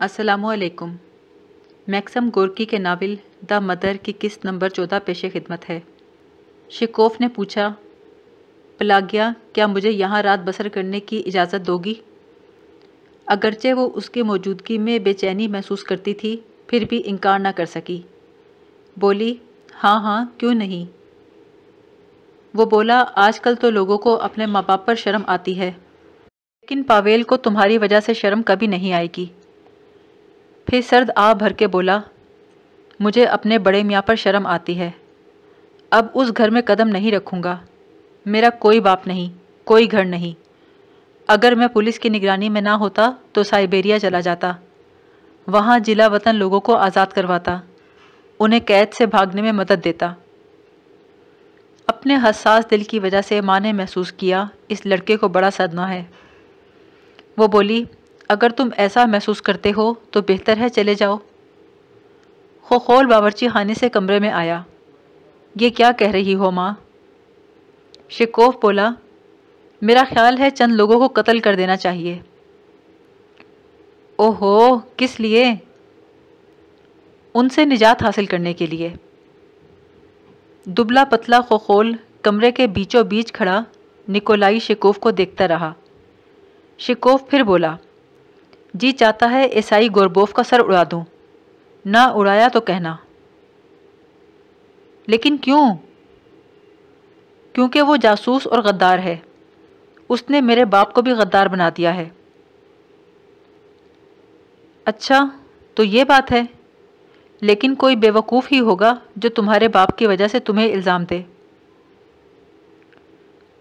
असलकुम मैक्सम गोरकी के नावल द मदर की किस्त नंबर चौदह पेश खिदमत है शिकोफ ने पूछा पलागिया क्या मुझे यहाँ रात बसर करने की इजाज़त दोगी अगरचे वो उसकी मौजूदगी में बेचैनी महसूस करती थी फिर भी इनकार ना कर सकी बोली हाँ हाँ क्यों नहीं वो बोला आजकल तो लोगों को अपने माँ बाप पर शर्म आती है लेकिन पावेल को तुम्हारी वजह से शर्म कभी नहीं आएगी फिर सर्द आ भर के बोला मुझे अपने बड़े मियाँ पर शर्म आती है अब उस घर में कदम नहीं रखूँगा मेरा कोई बाप नहीं कोई घर नहीं अगर मैं पुलिस की निगरानी में ना होता तो साइबेरिया चला जाता वहाँ जिला वतन लोगों को आज़ाद करवाता उन्हें कैद से भागने में मदद देता अपने हसास दिल की वजह से माँ ने महसूस किया इस लड़के को बड़ा सदमा है वो बोली अगर तुम ऐसा महसूस करते हो तो बेहतर है चले जाओ खोखोल बावरची खाने से कमरे में आया ये क्या कह रही हो माँ शिकोफ बोला मेरा ख्याल है चंद लोगों को कत्ल कर देना चाहिए ओहो किस लिए उनसे निजात हासिल करने के लिए दुबला पतला खोखोल कमरे के बीचों बीच खड़ा निकोलाई शिकोफ को देखता रहा शिकोफ फिर बोला जी चाहता है ईसाई गोरबोफ का सर उड़ा दूं। ना उड़ाया तो कहना लेकिन क्यों क्योंकि वो जासूस और गद्दार है उसने मेरे बाप को भी गद्दार बना दिया है अच्छा तो ये बात है लेकिन कोई बेवकूफ़ ही होगा जो तुम्हारे बाप की वजह से तुम्हें इल्ज़ाम दे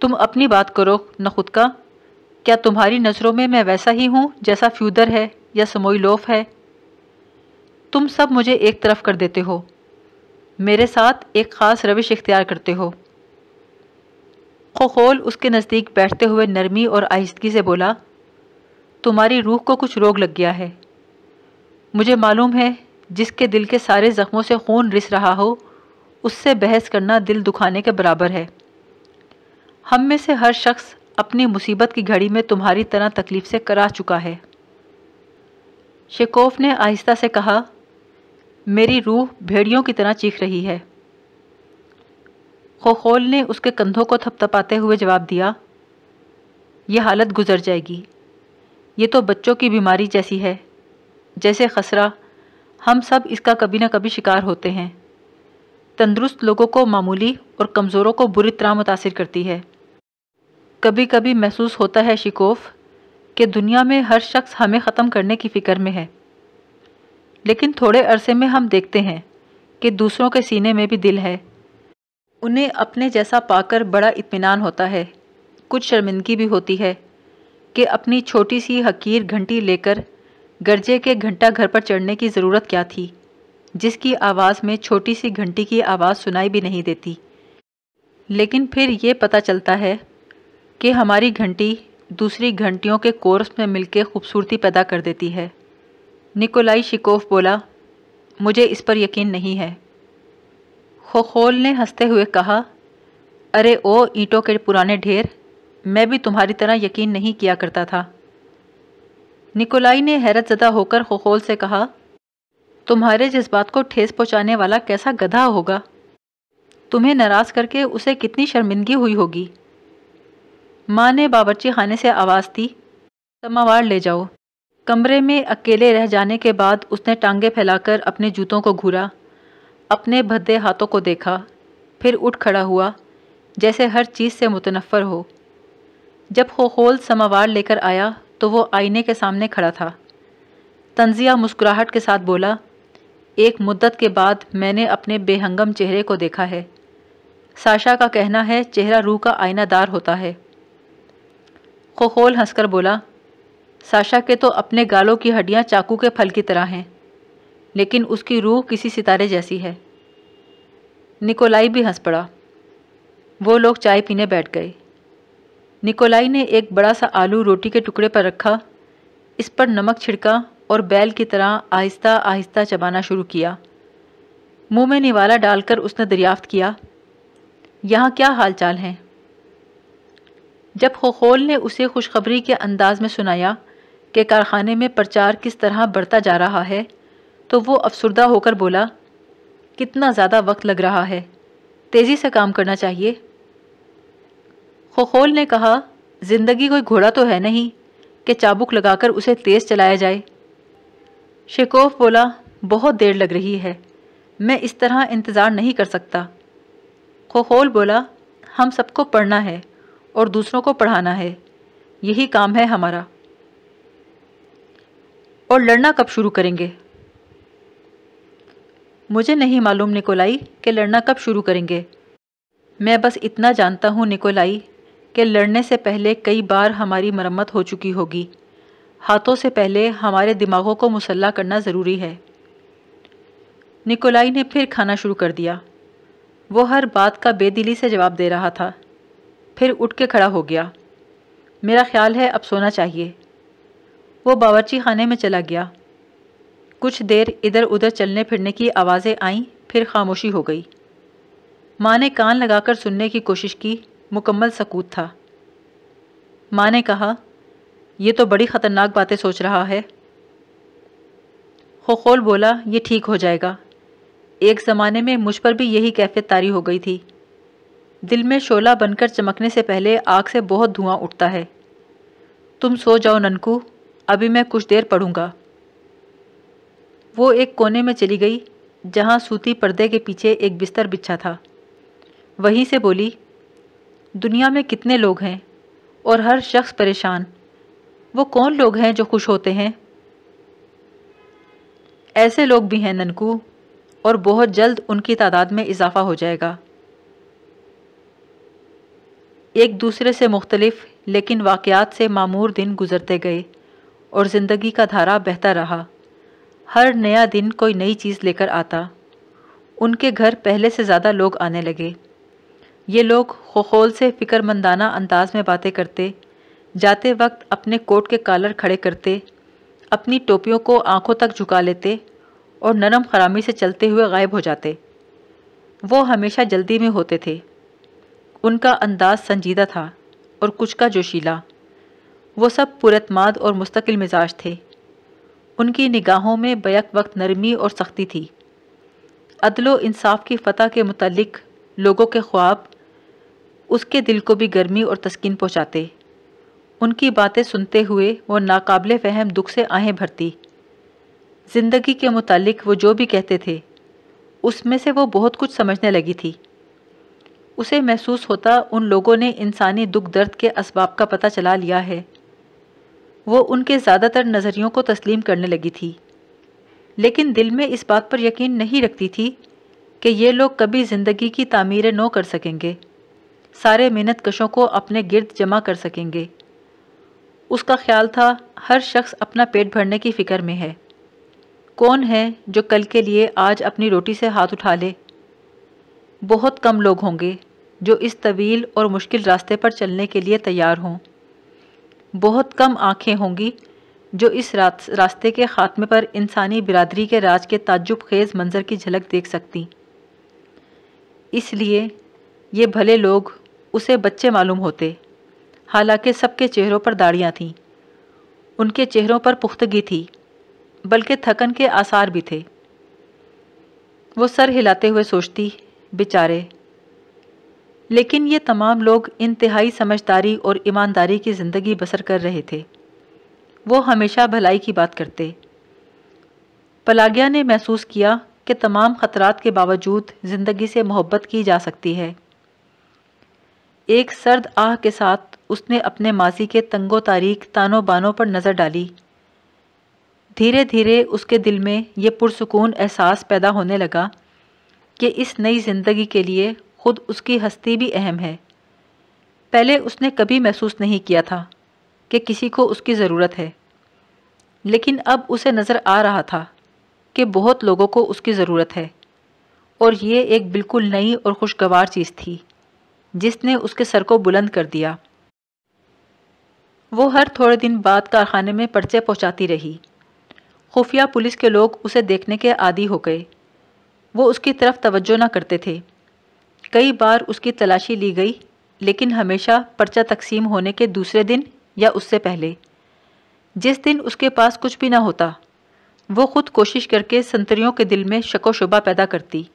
तुम अपनी बात करो न खुद का क्या तुम्हारी नज़रों में मैं वैसा ही हूँ जैसा फ्यूदर है या समोईलोफ है तुम सब मुझे एक तरफ कर देते हो मेरे साथ एक ख़ास रविश इख्तियार करते हो खोखोल उसके नज़दीक बैठते हुए नरमी और आहिस्तगी से बोला तुम्हारी रूह को कुछ रोग लग गया है मुझे मालूम है जिसके दिल के सारे ज़ख्मों से खून रिस रहा हो उससे बहस करना दिल दुखाने के बराबर है हम में से हर शख्स अपनी मुसीबत की घड़ी में तुम्हारी तरह तकलीफ से करा चुका है शेकोफ ने आहिस्ता से कहा मेरी रूह भेड़ियों की तरह चीख रही है खोखोल ने उसके कंधों को थपथपाते हुए जवाब दिया यह हालत गुजर जाएगी ये तो बच्चों की बीमारी जैसी है जैसे खसरा हम सब इसका कभी ना कभी शिकार होते हैं तंदुरुस्त लोगों को मामूली और कमज़ोरों को बुरी तरह मुतासर करती है कभी कभी महसूस होता है शिकोफ कि दुनिया में हर शख्स हमें ख़त्म करने की फ़िक्र में है लेकिन थोड़े अरसे में हम देखते हैं कि दूसरों के सीने में भी दिल है उन्हें अपने जैसा पाकर बड़ा इत्मीनान होता है कुछ शर्मिंदगी भी होती है कि अपनी छोटी सी हकीर घंटी लेकर गरजे के घंटा घर पर चढ़ने की ज़रूरत क्या थी जिसकी आवाज़ में छोटी सी घंटी की आवाज़ सुनाई भी नहीं देती लेकिन फिर ये पता चलता है कि हमारी घंटी दूसरी घंटियों के कोर्स में मिलकर खूबसूरती पैदा कर देती है निकोलाई शिकोफ बोला मुझे इस पर यकीन नहीं है खोखोल ने हंसते हुए कहा अरे ओ ईंटों के पुराने ढेर मैं भी तुम्हारी तरह यकीन नहीं किया करता था निकोलाई ने हैरत ज़दा होकर खोखोल से कहा तुम्हारे जज्बात को ठेस पहुंचाने वाला कैसा गधा होगा तुम्हें नाराज़ करके उसे कितनी शर्मिंदगी हुई होगी माँ ने बावर्ची खाने से आवाज़ दी समावार ले जाओ कमरे में अकेले रह जाने के बाद उसने टांगे फैलाकर अपने जूतों को घूरा अपने भद्दे हाथों को देखा फिर उठ खड़ा हुआ जैसे हर चीज़ से मुतनफ़र हो जब खोखोल समावार लेकर आया तो वो आईने के सामने खड़ा था तंजिया मुस्कुराहट के साथ बोला एक मुद्दत के बाद मैंने अपने बेहंगम चेहरे को देखा है साशा का कहना है चेहरा रूह का आईनादार होता है खोखोल हंसकर बोला साशा के तो अपने गालों की हड्डियाँ चाकू के फल की तरह हैं लेकिन उसकी रूह किसी सितारे जैसी है निकोलाई भी हंस पड़ा वो लोग चाय पीने बैठ गए निकोलाई ने एक बड़ा सा आलू रोटी के टुकड़े पर रखा इस पर नमक छिड़का और बैल की तरह आहिस्ता आहिस्ता चबाना शुरू किया मुंह में निवाला डालकर उसने दरियाफ्त किया यहाँ क्या हालचाल हैं जब खोखोल ने उसे खुशखबरी के अंदाज में सुनाया कि कारखाने में प्रचार किस तरह बढ़ता जा रहा है तो वो अफसरदा होकर बोला कितना ज़्यादा वक्त लग रहा है तेज़ी से काम करना चाहिए खोखोल ने कहा ज़िंदगी कोई घोड़ा तो है नहीं कि चाबुक लगाकर उसे तेज़ चलाया जाए शेकोफ बोला बहुत देर लग रही है मैं इस तरह इंतज़ार नहीं कर सकता खोखोल बोला हम सबको पढ़ना है और दूसरों को पढ़ाना है यही काम है हमारा और लड़ना कब शुरू करेंगे मुझे नहीं मालूम निकोलाई कि लड़ना कब शुरू करेंगे मैं बस इतना जानता हूँ निकोलाई कि लड़ने से पहले कई बार हमारी मरम्मत हो चुकी होगी हाथों से पहले हमारे दिमागों को मुसल्ला करना ज़रूरी है निकोलाई ने फिर खाना शुरू कर दिया वो हर बात का बेदिली से जवाब दे रहा था फिर उठ के खड़ा हो गया मेरा ख्याल है अब सोना चाहिए वो बावर्ची खाने में चला गया कुछ देर इधर उधर चलने फिरने की आवाज़ें आईं फिर खामोशी हो गई माँ ने कान लगाकर सुनने की कोशिश की मुकम्मल सकूत था माँ ने कहा यह तो बड़ी ख़तरनाक बातें सोच रहा है खोखोल बोला ये ठीक हो जाएगा एक ज़माने में मुझ पर भी यही कैफियत तारी हो गई थी दिल में शोला बनकर चमकने से पहले आग से बहुत धुआं उठता है तुम सो जाओ ननकू अभी मैं कुछ देर पढ़ूंगा वो एक कोने में चली गई जहाँ सूती पर्दे के पीछे एक बिस्तर बिछा था वहीं से बोली दुनिया में कितने लोग हैं और हर शख्स परेशान वो कौन लोग हैं जो खुश होते हैं ऐसे लोग भी हैं ननकू और बहुत जल्द उनकी तादाद में इजाफा हो जाएगा एक दूसरे से मुख्तलिफ लेकिन वाक़ात से मामूर दिन गुजरते गए और ज़िंदगी का धारा बहता रहा हर नया दिन कोई नई चीज़ लेकर आता उनके घर पहले से ज़्यादा लोग आने लगे ये लोग खोखोल से फ़िक्रमंदाना अंदाज में बातें करते जाते वक्त अपने कोट के कॉलर खड़े करते अपनी टोपियों को आंखों तक झुका लेते और नरम खरामी से चलते हुए गायब हो जाते वो हमेशा जल्दी में होते थे उनका अंदाज संजीदा था और कुछ का जोशीला वो सब पुरतमाद और मुस्तकिल मिजाज थे उनकी निगाहों में बैक वक्त नरमी और सख्ती थी अदलो इंसाफ की फतह के मतलब लोगों के ख्वाब उसके दिल को भी गर्मी और तस्किन पहुँचाते उनकी बातें सुनते हुए वह नाकबले फहम दुख से आहें भरती ज़िंदगी के मतलब वो जो भी कहते थे उसमें से वो बहुत कुछ समझने लगी थी उसे महसूस होता उन लोगों ने इंसानी दुख दर्द के इसबाब का पता चला लिया है वो उनके ज़्यादातर नज़रियों को तस्लीम करने लगी थी लेकिन दिल में इस बात पर यकीन नहीं रखती थी कि ये लोग कभी ज़िंदगी की तामीर नो कर सकेंगे सारे मेहनत कशों को अपने गिरद जमा कर सकेंगे उसका ख्याल था हर शख्स अपना पेट भरने की फ़िक्र में है कौन है जो कल के लिए आज अपनी रोटी से हाथ उठा ले बहुत कम लोग होंगे जो इस तवील और मुश्किल रास्ते पर चलने के लिए तैयार हों बहुत कम आँखें होंगी जो इस रास्ते के ख़ात्मे पर इंसानी बिरादरी के राज के ताजुब खेज़ मंज़र की झलक देख सकती इसलिए ये भले लोग उसे बच्चे मालूम होते हालांकि सबके चेहरों पर दाढ़ियाँ थीं उनके चेहरों पर पुख्तगी थी बल्कि थकन के आसार भी थे वो सर हिलाते हुए सोचती बेचारे लेकिन ये तमाम लोग इंतहाई समझदारी और ईमानदारी की ज़िंदगी बसर कर रहे थे वो हमेशा भलाई की बात करते पलागिया ने महसूस किया कि तमाम खतरात के बावजूद ज़िंदगी से मोहब्बत की जा सकती है एक सर्द आह के साथ उसने अपने माजी के तंगो तारीख तानों बानों पर नज़र डाली धीरे धीरे उसके दिल में ये पुरसकून एहसास पैदा होने लगा कि इस नई ज़िंदगी के लिए खुद उसकी हस्ती भी अहम है पहले उसने कभी महसूस नहीं किया था कि किसी को उसकी ज़रूरत है लेकिन अब उसे नज़र आ रहा था कि बहुत लोगों को उसकी ज़रूरत है और ये एक बिल्कुल नई और खुशगवार चीज़ थी जिसने उसके सर को बुलंद कर दिया वो हर थोड़े दिन बाद कारखाने में पर्चे पहुंचाती रही खुफिया पुलिस के लोग उसे देखने के आदी हो गए वो उसकी तरफ तवज्जो ना करते थे कई बार उसकी तलाशी ली गई लेकिन हमेशा पर्चा तकसीम होने के दूसरे दिन या उससे पहले जिस दिन उसके पास कुछ भी ना होता वो खुद कोशिश करके संतरियों के दिल में शको शुबा पैदा करती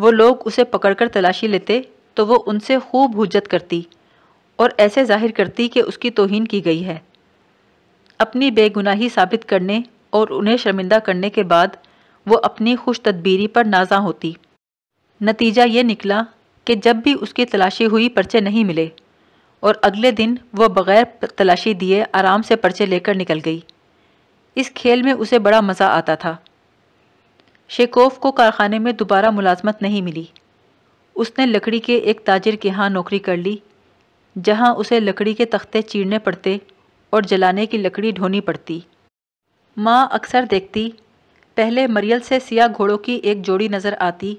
वो लोग उसे पकड़कर तलाशी लेते तो वो उनसे खूब हुज्जत करती और ऐसे जाहिर करती कि उसकी तोहिन की गई है अपनी बेगुनाही साबित करने और उन्हें शर्मिंदा करने के बाद वो अपनी खुश तदबीरी पर नाजा होती नतीजा ये निकला कि जब भी उसकी तलाशी हुई पर्चे नहीं मिले और अगले दिन वह बग़ैर तलाशी दिए आराम से पर्चे लेकर निकल गई इस खेल में उसे बड़ा मज़ा आता था शेकोफ को कारखाने में दोबारा मुलाजमत नहीं मिली उसने लकड़ी के एक ताजिर के यहाँ नौकरी कर ली जहाँ उसे लकड़ी के तख्ते चीरने पड़ते और जलाने की लकड़ी ढोनी पड़ती माँ अक्सर देखती पहले मरियल से सिया घोड़ों की एक जोड़ी नज़र आती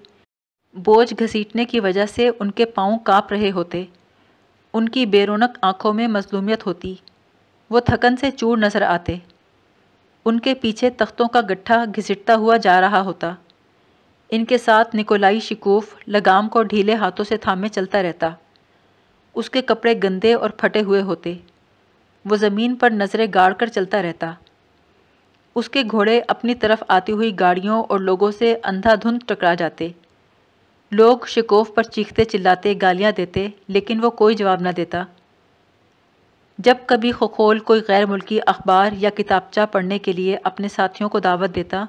बोझ घसीटने की वजह से उनके पाँव काँप रहे होते उनकी बेरोनक आंखों में मजलूमियत होती वो थकन से चूर नज़र आते उनके पीछे तख्तों का गट्ठा घिसटता हुआ जा रहा होता इनके साथ निकोलाई शिकूफ लगाम को ढीले हाथों से थामे चलता रहता उसके कपड़े गंदे और फटे हुए होते वो ज़मीन पर नज़रें गाड़ कर चलता रहता उसके घोड़े अपनी तरफ आती हुई गाड़ियों और लोगों से अंधाधुंध टकरा जाते लोग शिकोफ पर चीखते चिल्लाते गालियां देते लेकिन वो कोई जवाब ना देता जब कभी खोखोल कोई गैर मुल्की अखबार या किताबचा पढ़ने के लिए अपने साथियों को दावत देता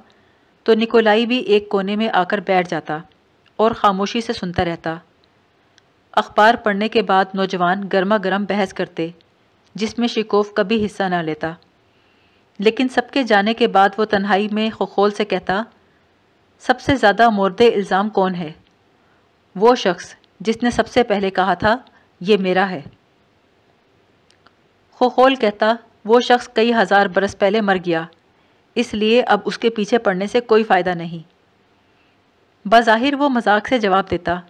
तो निकोलाई भी एक कोने में आकर बैठ जाता और ख़ामोशी से सुनता रहता अखबार पढ़ने के बाद नौजवान गर्मा गर्म बहस करते जिसमें शिकोफ कभी हिस्सा ना लेता लेकिन सबके जाने के बाद वो तन्हाई में खोखोल से कहता सबसे ज़्यादा मोर्द इल्ज़ाम कौन है वो शख्स जिसने सबसे पहले कहा था ये मेरा है खोखोल कहता वो शख्स कई हज़ार बरस पहले मर गया इसलिए अब उसके पीछे पड़ने से कोई फ़ायदा नहीं बज़ाहिर वो मजाक से जवाब देता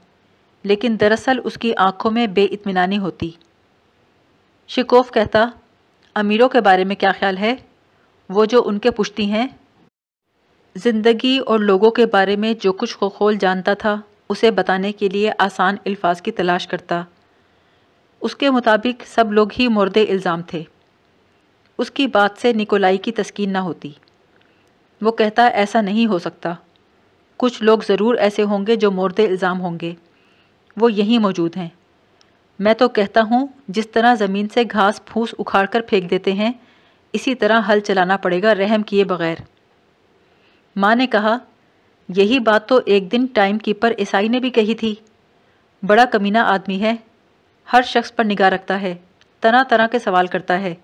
लेकिन दरअसल उसकी आंखों में बेइतमिनानी होती शिकोफ कहता अमीरों के बारे में क्या ख्याल है वो जो उनके पुश्ती हैं ज़िंदगी और लोगों के बारे में जो कुछ खोखोल जानता था उसे बताने के लिए आसान अल्फाज की तलाश करता उसके मुताबिक सब लोग ही मुर्दे इल्ज़ाम थे उसकी बात से निकोलाई की तस्कीन ना होती वो कहता ऐसा नहीं हो सकता कुछ लोग ज़रूर ऐसे होंगे जो मुर्दे इल्ज़ाम होंगे वो यहीं मौजूद हैं मैं तो कहता हूँ जिस तरह ज़मीन से घास फूस उखाड़ कर फेंक देते हैं इसी तरह हल चलाना पड़ेगा रहम किए बगैर माँ ने कहा यही बात तो एक दिन टाइम कीपर ईसाई ने भी कही थी बड़ा कमीना आदमी है हर शख्स पर निगाह रखता है तरह तरह के सवाल करता है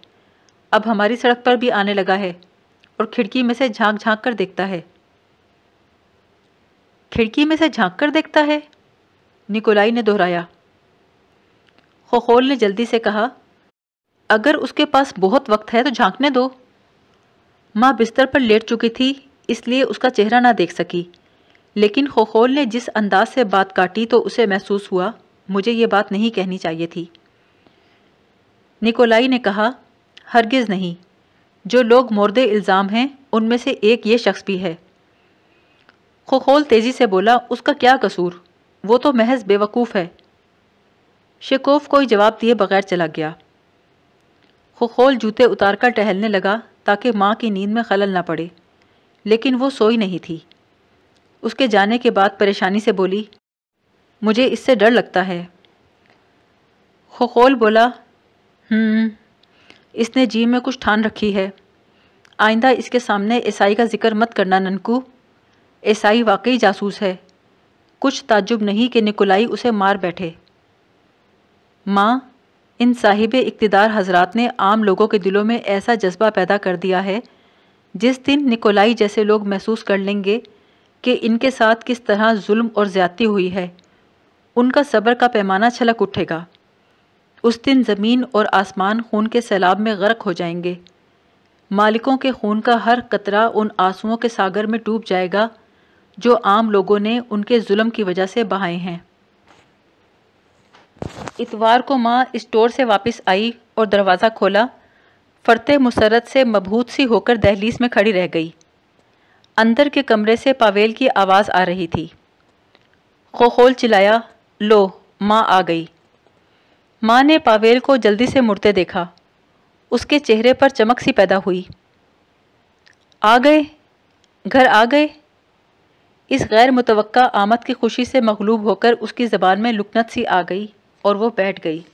अब हमारी सड़क पर भी आने लगा है और खिड़की में से झांक झांक कर देखता है खिड़की में से झांक कर देखता है निकोलाई ने दोहराया खोखोल ने जल्दी से कहा अगर उसके पास बहुत वक्त है तो झांकने दो माँ बिस्तर पर लेट चुकी थी इसलिए उसका चेहरा ना देख सकी लेकिन खोखोल ने जिस अंदाज से बात काटी तो उसे महसूस हुआ मुझे ये बात नहीं कहनी चाहिए थी निकोलाई ने कहा हरगिज़ नहीं जो लोग मोर्द इल्ज़ाम हैं उनमें से एक ये शख्स भी है खोखोल तेज़ी से बोला उसका क्या कसूर वो तो महज बेवकूफ़ है शेकोफ कोई जवाब दिए बगैर चला गया खोखोल जूते उतारकर टहलने लगा ताकि माँ की नींद में खलल ना पड़े लेकिन वो सोई नहीं थी उसके जाने के बाद परेशानी से बोली मुझे इससे डर लगता है खोखोल बोला हम्म, इसने जी में कुछ ठान रखी है आइंदा इसके सामने ईसाई का जिक्र मत करना ननकू ईसाई वाकई जासूस है कुछ ताजुब नहीं कि निकुलाई उसे मार बैठे माँ इन साहिब इकतदार हजरात ने आम लोगों के दिलों में ऐसा जज्बा पैदा कर दिया है जिस दिन निकोलाई जैसे लोग महसूस कर लेंगे कि इनके साथ किस तरह जुल्म और ज़्यादती हुई है उनका सब्र का पैमाना छलक उठेगा उस दिन ज़मीन और आसमान खून के सैलाब में गर्क हो जाएंगे मालिकों के खून का हर कतरा उन आंसुओं के सागर में डूब जाएगा जो आम लोगों ने उनके जुल्म की वजह से बहाए हैं इतवार को माँ स्टोर से वापस आई और दरवाज़ा खोला फ़रते मुसरत से मबहूत सी होकर दहलीज में खड़ी रह गई अंदर के कमरे से पावेल की आवाज़ आ रही थी खोखोल चिल्लाया लो माँ आ गई माँ ने पावेल को जल्दी से मुड़ते देखा उसके चेहरे पर चमक सी पैदा हुई आ गए घर आ गए इस गैर मुतव आमद की खुशी से मखलूब होकर उसकी ज़बान में लुकनत सी आ गई और वो बैठ गई